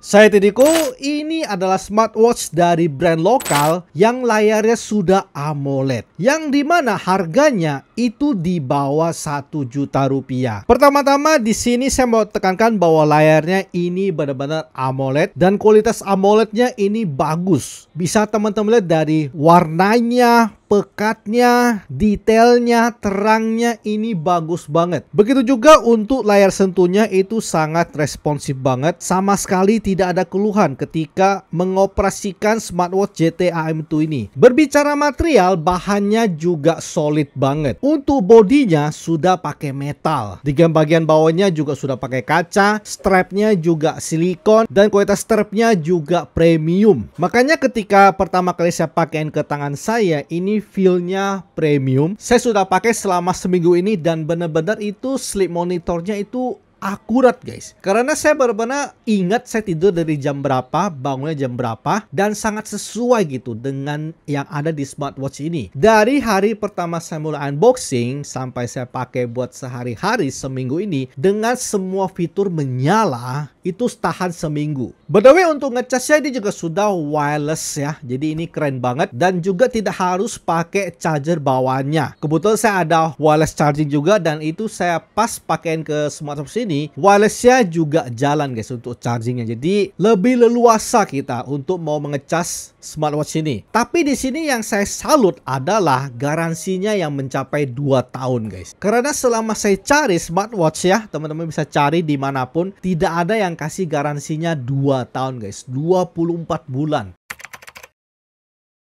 Saya Tidiko, ini adalah smartwatch dari brand lokal yang layarnya sudah AMOLED. Yang dimana harganya itu di bawah 1 juta rupiah. Pertama-tama di sini saya mau tekankan bahwa layarnya ini benar-benar AMOLED. Dan kualitas AMOLEDnya ini bagus. Bisa teman-teman lihat dari warnanya, pekatnya, detailnya, terangnya ini bagus banget. Begitu juga untuk layar sentuhnya itu sangat responsif banget. Sama sekali tidak ada keluhan ketika mengoperasikan smartwatch JTA M 2 ini. Berbicara material, bahannya juga solid banget. Untuk bodinya sudah pakai metal. Di bagian bawahnya juga sudah pakai kaca, strapnya juga silikon, dan kualitas strapnya juga premium. Makanya ketika pertama kali saya pakaiin ke tangan saya, ini tapi premium. Saya sudah pakai selama seminggu ini dan benar-benar itu sleep monitornya itu akurat guys. Karena saya benar-benar ingat saya tidur dari jam berapa, bangunnya jam berapa, dan sangat sesuai gitu dengan yang ada di smartwatch ini. Dari hari pertama saya mulai unboxing sampai saya pakai buat sehari-hari seminggu ini, dengan semua fitur menyala, itu tahan seminggu. By the way untuk ngecasnya ini juga sudah wireless ya, jadi ini keren banget. Dan juga tidak harus pakai charger bawaannya. Kebetulan saya ada wireless charging juga dan itu saya pas pakaiin ke smartwatch ini ini wirelessnya juga jalan guys untuk chargingnya. Jadi lebih leluasa kita untuk mau mengecas smartwatch ini. Tapi di sini yang saya salut adalah garansinya yang mencapai 2 tahun guys. Karena selama saya cari smartwatch ya, teman-teman bisa cari dimanapun, tidak ada yang kasih garansinya 2 tahun guys. 24 bulan.